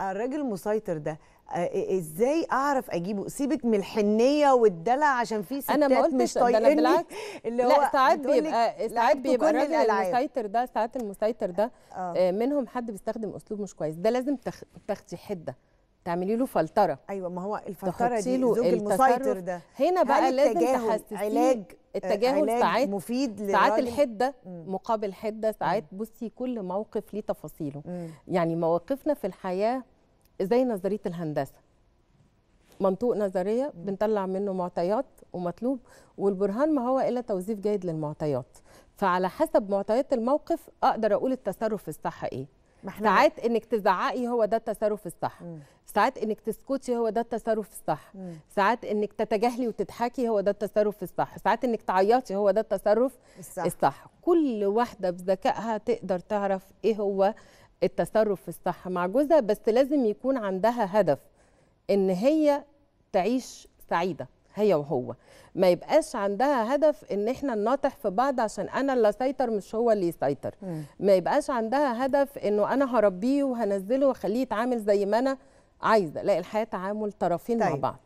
الراجل المسيطر ده آه، آه، ازاي اعرف اجيبه سيبك من الحنيه والدلع عشان في ستات أنا ما قلتش مش طايقني اللي هو لا ساعات بيبقى ساعات بيبقى الراجل المسيطر ده ساعات المسيطر ده آه. آه. منهم حد بيستخدم اسلوب مش كويس ده لازم تاخدي حده تعملي له فلتره ايوه ما هو الفلتره دي زوج المسيطر ده هنا بقى لازم تحسسيه علاج التجاهل ساعات مفيد ساعات الحده مقابل حده ساعات بصي كل موقف ليه تفاصيله يعني مواقفنا في الحياه زي نظريه الهندسه منطوق نظريه بنطلع منه معطيات ومطلوب والبرهان ما هو الا توظيف جيد للمعطيات فعلى حسب معطيات الموقف اقدر اقول التصرف الصح ايه ساعات انك تزعقي هو ده التصرف الصح مم. ساعات انك تسكتي هو ده التصرف الصح مم. ساعات انك تتجاهلي وتضحكي هو ده التصرف الصح ساعات انك تعيطي هو ده التصرف الصح, الصح. كل واحده بذكائها تقدر تعرف ايه هو التصرف الصح مع جوزها بس لازم يكون عندها هدف ان هي تعيش سعيده هي وهو ما يبقاش عندها هدف ان احنا نناطح في بعض عشان انا اللي اسيطر مش هو اللي يسيطر ما يبقاش عندها هدف انه انا هربيه وهنزله وخليه يتعامل زي ما انا عايزه لا الحياه تعامل طرفين طيب. مع بعض